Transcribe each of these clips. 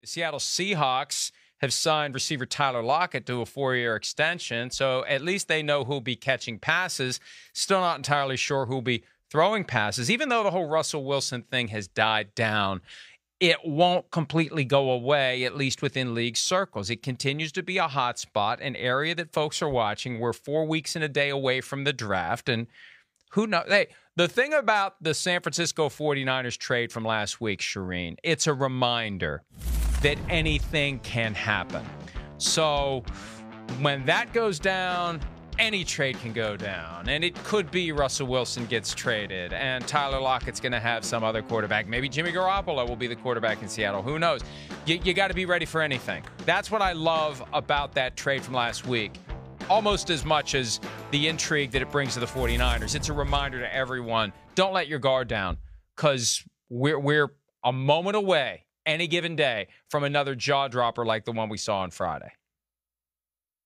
The Seattle Seahawks have signed receiver Tyler Lockett to a four year extension, so at least they know who'll be catching passes. Still not entirely sure who'll be throwing passes, even though the whole Russell Wilson thing has died down. It won't completely go away, at least within league circles. It continues to be a hot spot, an area that folks are watching. We're four weeks and a day away from the draft, and who knows? Hey, the thing about the San Francisco 49ers trade from last week, Shireen, it's a reminder that anything can happen. So when that goes down, any trade can go down. And it could be Russell Wilson gets traded and Tyler Lockett's going to have some other quarterback. Maybe Jimmy Garoppolo will be the quarterback in Seattle. Who knows? You, you got to be ready for anything. That's what I love about that trade from last week. Almost as much as the intrigue that it brings to the 49ers. It's a reminder to everyone don't let your guard down because we're, we're a moment away any given day from another jaw dropper like the one we saw on Friday.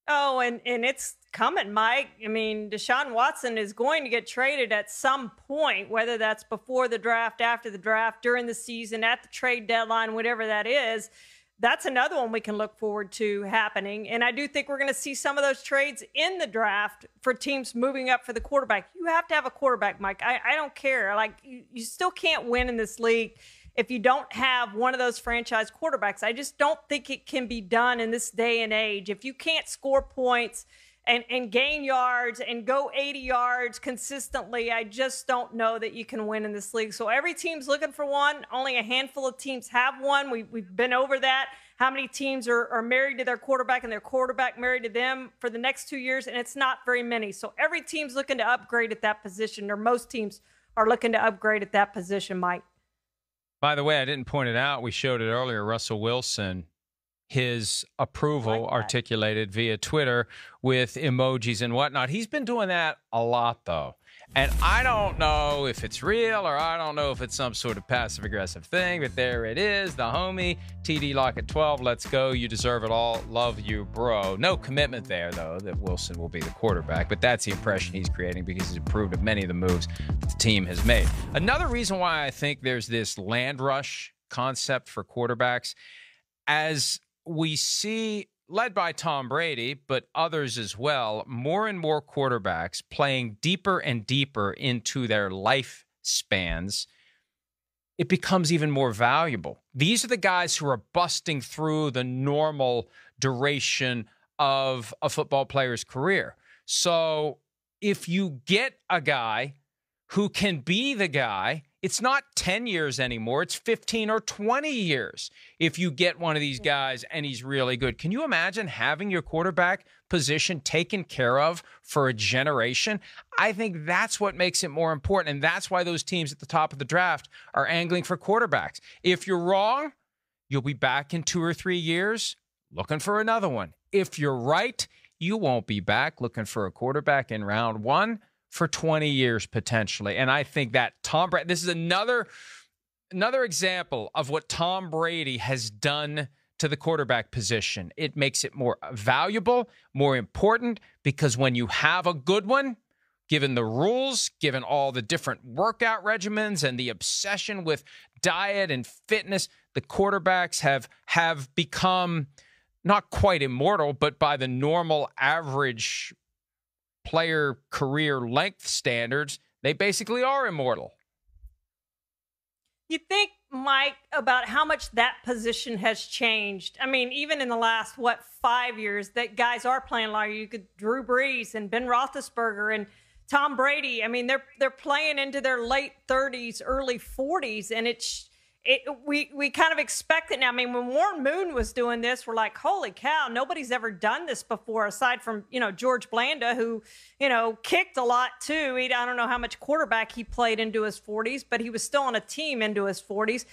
Oh, and, and it's coming, Mike. I mean, Deshaun Watson is going to get traded at some point, whether that's before the draft, after the draft, during the season, at the trade deadline, whatever that is. That's another one we can look forward to happening. And I do think we're going to see some of those trades in the draft for teams moving up for the quarterback. You have to have a quarterback, Mike. I, I don't care. Like, you, you still can't win in this league if you don't have one of those franchise quarterbacks. I just don't think it can be done in this day and age. If you can't score points and, and gain yards and go 80 yards consistently, I just don't know that you can win in this league. So every team's looking for one. Only a handful of teams have one. We, we've been over that. How many teams are, are married to their quarterback and their quarterback married to them for the next two years? And it's not very many. So every team's looking to upgrade at that position, or most teams are looking to upgrade at that position, Mike. By the way, I didn't point it out. We showed it earlier. Russell Wilson, his approval like articulated via Twitter with emojis and whatnot. He's been doing that a lot, though. And I don't know if it's real or I don't know if it's some sort of passive aggressive thing, but there it is. The homie, TD at 12, let's go. You deserve it all. Love you, bro. No commitment there, though, that Wilson will be the quarterback, but that's the impression he's creating because he's approved of many of the moves the team has made. Another reason why I think there's this land rush concept for quarterbacks, as we see led by Tom Brady, but others as well, more and more quarterbacks playing deeper and deeper into their lifespans, it becomes even more valuable. These are the guys who are busting through the normal duration of a football player's career. So if you get a guy who can be the guy it's not 10 years anymore. It's 15 or 20 years if you get one of these guys and he's really good. Can you imagine having your quarterback position taken care of for a generation? I think that's what makes it more important. And that's why those teams at the top of the draft are angling for quarterbacks. If you're wrong, you'll be back in two or three years looking for another one. If you're right, you won't be back looking for a quarterback in round one for 20 years potentially. And I think that Tom Brady, this is another another example of what Tom Brady has done to the quarterback position. It makes it more valuable, more important because when you have a good one, given the rules, given all the different workout regimens and the obsession with diet and fitness, the quarterbacks have have become not quite immortal, but by the normal average player career length standards, they basically are immortal. You think, Mike, about how much that position has changed? I mean, even in the last, what, five years, that guys are playing longer. You could Drew Brees and Ben Roethlisberger and Tom Brady. I mean, they're they're playing into their late 30s, early 40s, and it's it, we we kind of expect it now. I mean, when Warren Moon was doing this, we're like, holy cow, nobody's ever done this before, aside from you know George Blanda, who you know kicked a lot too. He, I don't know how much quarterback he played into his 40s, but he was still on a team into his 40s.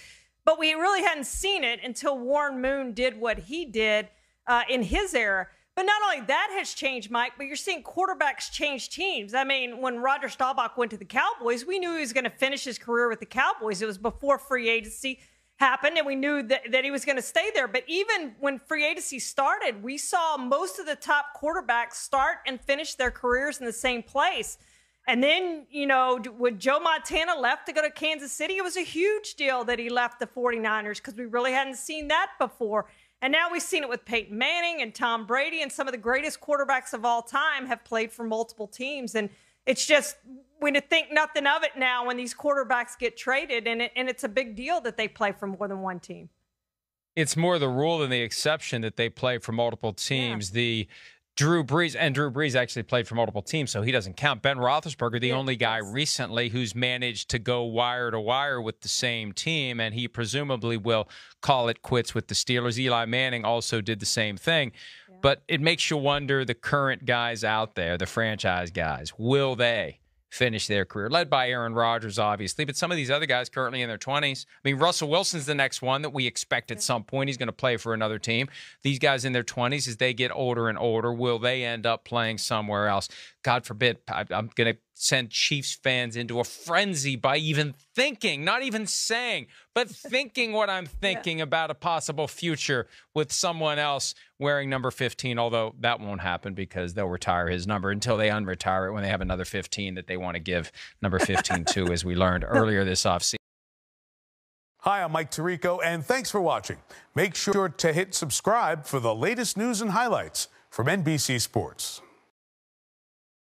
But we really hadn't seen it until Warren Moon did what he did uh, in his era. But not only that has changed, Mike, but you're seeing quarterbacks change teams. I mean, when Roger Staubach went to the Cowboys, we knew he was going to finish his career with the Cowboys. It was before free agency happened, and we knew that, that he was going to stay there. But even when free agency started, we saw most of the top quarterbacks start and finish their careers in the same place. And then, you know, when Joe Montana left to go to Kansas City, it was a huge deal that he left the 49ers because we really hadn't seen that before. And now we've seen it with Peyton Manning and Tom Brady, and some of the greatest quarterbacks of all time have played for multiple teams. And it's just we think nothing of it now when these quarterbacks get traded, and it, and it's a big deal that they play for more than one team. It's more the rule than the exception that they play for multiple teams. Yeah. The Drew Brees, and Drew Brees actually played for multiple teams, so he doesn't count. Ben Roethlisberger, the only guy recently who's managed to go wire to wire with the same team, and he presumably will call it quits with the Steelers. Eli Manning also did the same thing. Yeah. But it makes you wonder the current guys out there, the franchise guys, will they finish their career, led by Aaron Rodgers, obviously, but some of these other guys currently in their 20s. I mean, Russell Wilson's the next one that we expect at some point. He's going to play for another team. These guys in their 20s, as they get older and older, will they end up playing somewhere else? God forbid, I, am going to sent Chiefs fans into a frenzy by even thinking, not even saying, but thinking what I'm thinking yeah. about a possible future with someone else wearing number 15, although that won't happen because they'll retire his number until they unretire it when they have another 15 that they want to give number 15 to, as we learned earlier this offseason. Hi, I'm Mike Tirico, and thanks for watching. Make sure to hit subscribe for the latest news and highlights from NBC Sports.